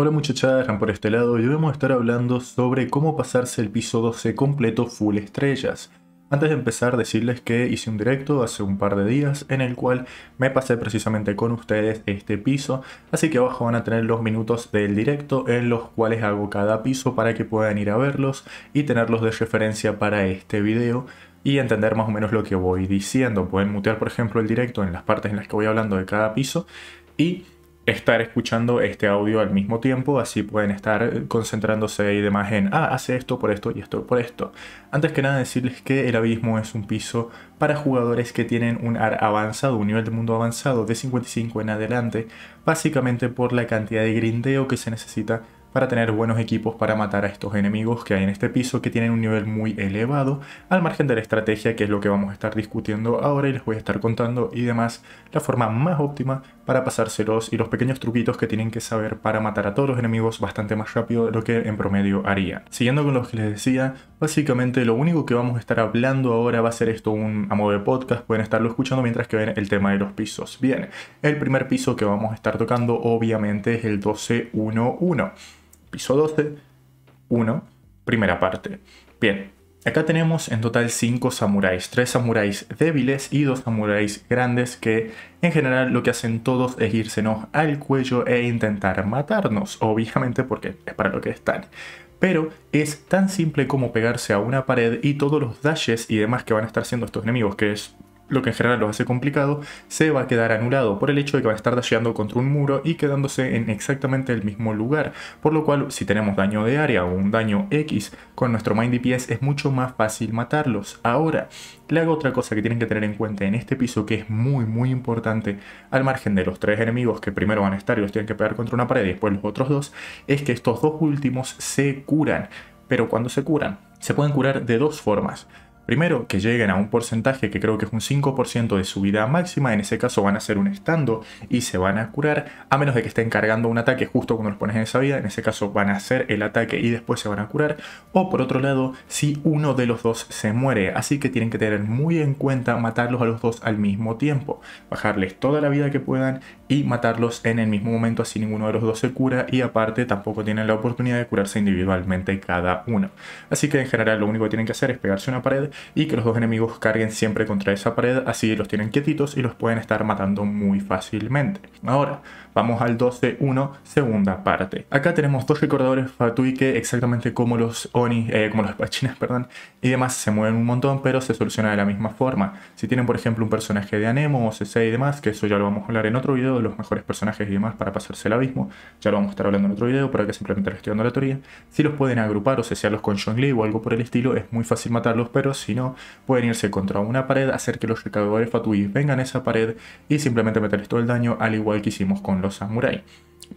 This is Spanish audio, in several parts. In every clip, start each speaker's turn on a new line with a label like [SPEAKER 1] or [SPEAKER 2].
[SPEAKER 1] Hola muchachas, Ram por este lado y hoy vamos a estar hablando sobre cómo pasarse el piso 12 completo full estrellas. Antes de empezar decirles que hice un directo hace un par de días en el cual me pasé precisamente con ustedes este piso, así que abajo van a tener los minutos del directo en los cuales hago cada piso para que puedan ir a verlos y tenerlos de referencia para este video y entender más o menos lo que voy diciendo. Pueden mutear por ejemplo el directo en las partes en las que voy hablando de cada piso y estar escuchando este audio al mismo tiempo, así pueden estar eh, concentrándose y demás en, ah, hace esto por esto y esto por esto. Antes que nada decirles que el abismo es un piso para jugadores que tienen un AR avanzado, un nivel de mundo avanzado de 55 en adelante, básicamente por la cantidad de grindeo que se necesita para tener buenos equipos para matar a estos enemigos que hay en este piso que tienen un nivel muy elevado, al margen de la estrategia que es lo que vamos a estar discutiendo ahora y les voy a estar contando y demás la forma más óptima para pasárselos y los pequeños truquitos que tienen que saber para matar a todos los enemigos bastante más rápido de lo que en promedio haría. Siguiendo con lo que les decía, básicamente lo único que vamos a estar hablando ahora va a ser esto un, a modo de podcast, pueden estarlo escuchando mientras que ven el tema de los pisos. Bien, el primer piso que vamos a estar tocando obviamente es el 12 piso 12, 1, primera parte. Bien, acá tenemos en total 5 samuráis, 3 samuráis débiles y 2 samuráis grandes que en general lo que hacen todos es irsenos al cuello e intentar matarnos, obviamente porque es para lo que están. Pero es tan simple como pegarse a una pared y todos los dashes y demás que van a estar haciendo estos enemigos, que es lo que en general lo hace complicado, se va a quedar anulado por el hecho de que va a estar dasheando contra un muro y quedándose en exactamente el mismo lugar, por lo cual si tenemos daño de área o un daño X con nuestro Mind DPS es mucho más fácil matarlos. Ahora, le hago otra cosa que tienen que tener en cuenta en este piso que es muy muy importante, al margen de los tres enemigos que primero van a estar y los tienen que pegar contra una pared y después los otros dos, es que estos dos últimos se curan. Pero cuando se curan, se pueden curar de dos formas Primero, que lleguen a un porcentaje que creo que es un 5% de su vida máxima, en ese caso van a hacer un estando y se van a curar, a menos de que estén cargando un ataque justo cuando los pones en esa vida, en ese caso van a hacer el ataque y después se van a curar, o por otro lado, si uno de los dos se muere, así que tienen que tener muy en cuenta matarlos a los dos al mismo tiempo, bajarles toda la vida que puedan y matarlos en el mismo momento, así ninguno de los dos se cura y aparte tampoco tienen la oportunidad de curarse individualmente cada uno. Así que en general lo único que tienen que hacer es pegarse una pared, y que los dos enemigos carguen siempre contra esa pared, así los tienen quietitos y los pueden estar matando muy fácilmente. Ahora, vamos al 12-1, segunda parte. Acá tenemos dos recordadores Fatui que exactamente como los Oni, eh, como los Pachinas, perdón, y demás se mueven un montón, pero se soluciona de la misma forma. Si tienen, por ejemplo, un personaje de Anemo o CC y demás, que eso ya lo vamos a hablar en otro video, de los mejores personajes y demás para pasarse el abismo, ya lo vamos a estar hablando en otro video, pero que simplemente estoy la teoría. Si los pueden agrupar o cesearlos con Zhongli o algo por el estilo, es muy fácil matarlos, pero si si no, pueden irse contra una pared, hacer que los recabadores Fatui vengan a esa pared y simplemente meterles todo el daño, al igual que hicimos con los Samurai.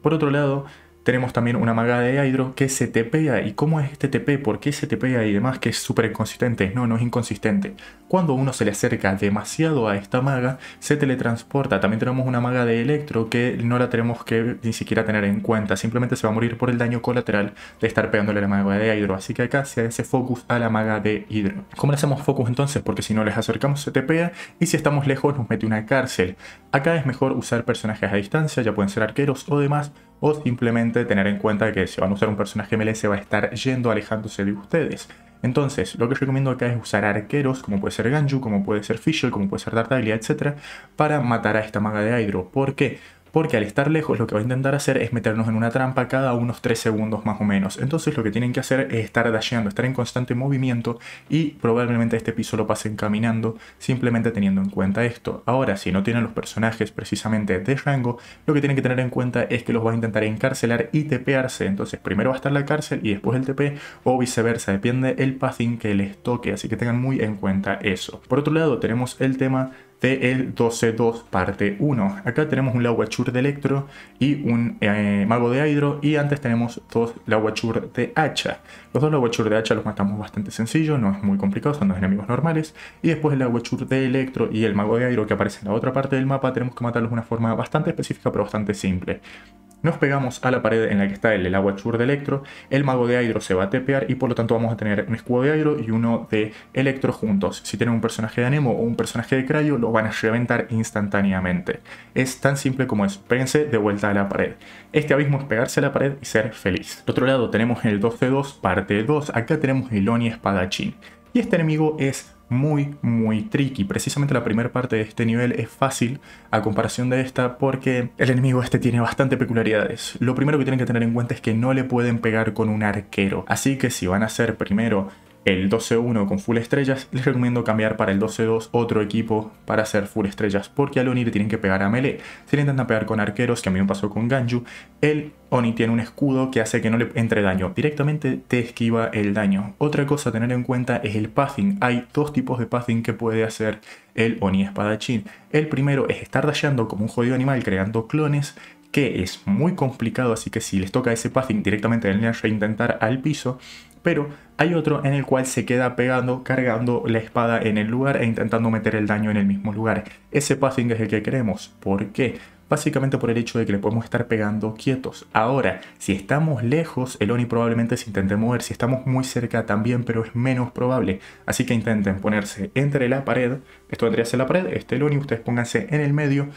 [SPEAKER 1] Por otro lado, tenemos también una maga de Hydro que se tepea. ¿Y cómo es este TP? ¿Por qué se tepea y demás? Que es súper inconsistente. No, no es inconsistente. Cuando uno se le acerca demasiado a esta maga, se teletransporta. También tenemos una maga de Electro que no la tenemos que ni siquiera tener en cuenta. Simplemente se va a morir por el daño colateral de estar pegándole a la maga de Hydro. Así que acá se hace focus a la maga de hidro ¿Cómo le hacemos focus entonces? Porque si no les acercamos se tepea y si estamos lejos nos mete una cárcel. Acá es mejor usar personajes a distancia, ya pueden ser arqueros o demás o simplemente tener en cuenta que si van a usar un personaje melee se va a estar yendo alejándose de ustedes. Entonces, lo que recomiendo acá es usar arqueros, como puede ser Ganju, como puede ser Fischl, como puede ser Tartaglia, etc., para matar a esta maga de Hydro. ¿Por qué? porque al estar lejos lo que va a intentar hacer es meternos en una trampa cada unos 3 segundos más o menos. Entonces lo que tienen que hacer es estar dasheando, estar en constante movimiento y probablemente este piso lo pasen caminando simplemente teniendo en cuenta esto. Ahora, si no tienen los personajes precisamente de rango, lo que tienen que tener en cuenta es que los va a intentar encarcelar y tepearse. Entonces primero va a estar la cárcel y después el TP o viceversa, depende el pathing que les toque, así que tengan muy en cuenta eso. Por otro lado, tenemos el tema el 12 2 parte 1. Acá tenemos un Laguachur de Electro y un eh, Mago de Hydro y antes tenemos dos Laguachur de Hacha. Los dos Laguachur de Hacha los matamos bastante sencillo, no es muy complicado, son dos enemigos normales. Y después el Laguachur de Electro y el Mago de Hydro que aparece en la otra parte del mapa tenemos que matarlos de una forma bastante específica pero bastante simple. Nos pegamos a la pared en la que está el, el agua chur de Electro, el mago de Hydro se va a tepear y por lo tanto vamos a tener un escudo de Hydro y uno de Electro juntos. Si tienen un personaje de Anemo o un personaje de Crayo, lo van a reventar instantáneamente. Es tan simple como es, péguense de vuelta a la pared. Este abismo es pegarse a la pared y ser feliz. Por otro lado tenemos el 2 2 parte 2, acá tenemos el Oni Espadachín. Y este enemigo es muy, muy tricky. Precisamente la primera parte de este nivel es fácil a comparación de esta porque el enemigo este tiene bastante peculiaridades. Lo primero que tienen que tener en cuenta es que no le pueden pegar con un arquero. Así que si van a hacer primero el 12-1 con full estrellas, les recomiendo cambiar para el 12-2 otro equipo para hacer full estrellas, porque al Oni le tienen que pegar a melee. Si le intentan pegar con arqueros, que a mí me pasó con Ganju, el Oni tiene un escudo que hace que no le entre daño, directamente te esquiva el daño. Otra cosa a tener en cuenta es el pathing, hay dos tipos de pathing que puede hacer el Oni Espadachín. El primero es estar dasheando como un jodido animal creando clones, que es muy complicado, así que si les toca ese pathing directamente a intentar al piso, pero hay otro en el cual se queda pegando, cargando la espada en el lugar e intentando meter el daño en el mismo lugar. Ese passing es el que queremos. ¿Por qué? Básicamente por el hecho de que le podemos estar pegando quietos. Ahora, si estamos lejos, el Oni probablemente se intente mover. Si estamos muy cerca también, pero es menos probable. Así que intenten ponerse entre la pared. Esto vendría a ser la pared. Este el Oni, ustedes pónganse en el medio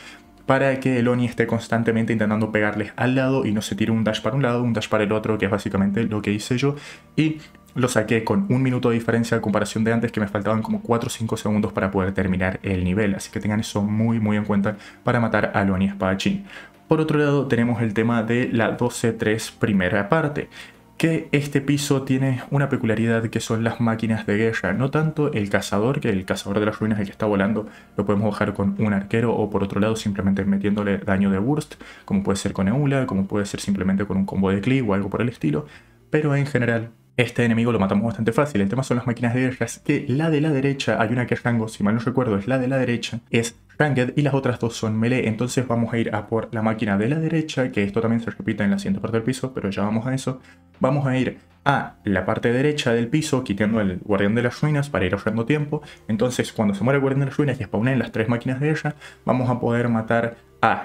[SPEAKER 1] para que Oni esté constantemente intentando pegarles al lado y no se tire un dash para un lado, un dash para el otro, que es básicamente lo que hice yo. Y lo saqué con un minuto de diferencia a comparación de antes, que me faltaban como 4 o 5 segundos para poder terminar el nivel. Así que tengan eso muy muy en cuenta para matar a Eloni Espadachín. Por otro lado, tenemos el tema de la 12-3 primera parte que este piso tiene una peculiaridad que son las máquinas de guerra, no tanto el cazador, que el cazador de las ruinas el que está volando lo podemos bajar con un arquero o por otro lado simplemente metiéndole daño de burst, como puede ser con Eula, como puede ser simplemente con un combo de clic o algo por el estilo, pero en general este enemigo lo matamos bastante fácil. El tema son las máquinas de guerras, que la de la derecha, hay una que es rango, si mal no recuerdo, es la de la derecha, es Ranged, y las otras dos son melee. Entonces vamos a ir a por la máquina de la derecha, que esto también se repite en la siguiente parte del piso, pero ya vamos a eso. Vamos a ir a la parte derecha del piso, quitando el guardián de las ruinas para ir ahorrando tiempo. Entonces cuando se muere el guardián de las ruinas y spawnen las tres máquinas de guerra, vamos a poder matar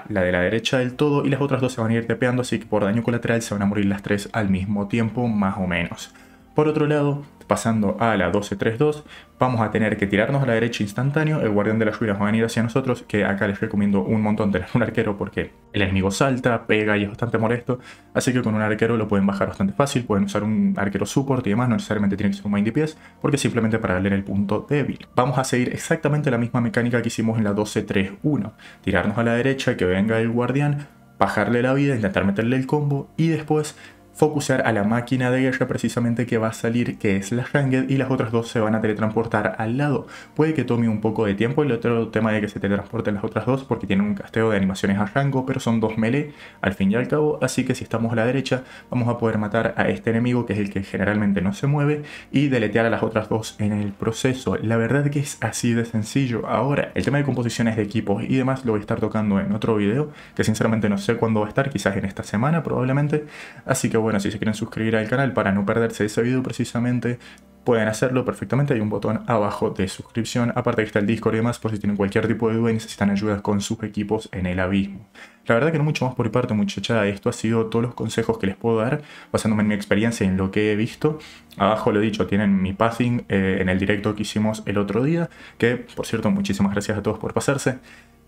[SPEAKER 1] la de la derecha del todo y las otras dos se van a ir tepeando, así que por daño colateral se van a morir las tres al mismo tiempo, más o menos. Por otro lado, pasando a la 12-3-2, vamos a tener que tirarnos a la derecha instantáneo, el guardián de las lluvias va a venir hacia nosotros, que acá les recomiendo un montón tener un arquero porque el enemigo salta, pega y es bastante molesto, así que con un arquero lo pueden bajar bastante fácil, pueden usar un arquero support y demás, no necesariamente tiene que ser un mind DPS, porque simplemente para darle el punto débil. Vamos a seguir exactamente la misma mecánica que hicimos en la 12-3-1, tirarnos a la derecha, que venga el guardián, bajarle la vida, intentar meterle el combo y después focusear a la máquina de guerra precisamente que va a salir, que es la Hanged, y las otras dos se van a teletransportar al lado. Puede que tome un poco de tiempo el otro tema de que se teletransporten las otras dos, porque tienen un casteo de animaciones a rango, pero son dos melee al fin y al cabo, así que si estamos a la derecha vamos a poder matar a este enemigo, que es el que generalmente no se mueve, y deletear a las otras dos en el proceso. La verdad que es así de sencillo. Ahora, el tema de composiciones de equipos y demás lo voy a estar tocando en otro video, que sinceramente no sé cuándo va a estar, quizás en esta semana probablemente, así que bueno, si se quieren suscribir al canal para no perderse ese video precisamente, pueden hacerlo perfectamente. Hay un botón abajo de suscripción. Aparte que está el Discord y demás por si tienen cualquier tipo de duda y necesitan ayuda con sus equipos en el abismo. La verdad que no mucho más por mi parte, muchachada. Esto ha sido todos los consejos que les puedo dar basándome en mi experiencia y en lo que he visto. Abajo lo he dicho, tienen mi passing eh, en el directo que hicimos el otro día. Que, por cierto, muchísimas gracias a todos por pasarse.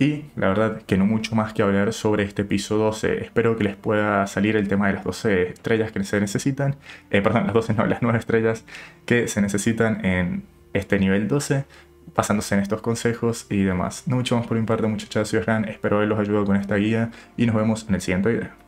[SPEAKER 1] Y la verdad que no mucho más que hablar sobre este piso 12. Espero que les pueda salir el tema de las 12 estrellas que se necesitan. Eh, perdón, las 12 no, las 9 estrellas que se necesitan en este nivel 12. Pasándose en estos consejos y demás. No mucho más por mi parte muchachos, yo Espero haberlos ayudado con esta guía y nos vemos en el siguiente video.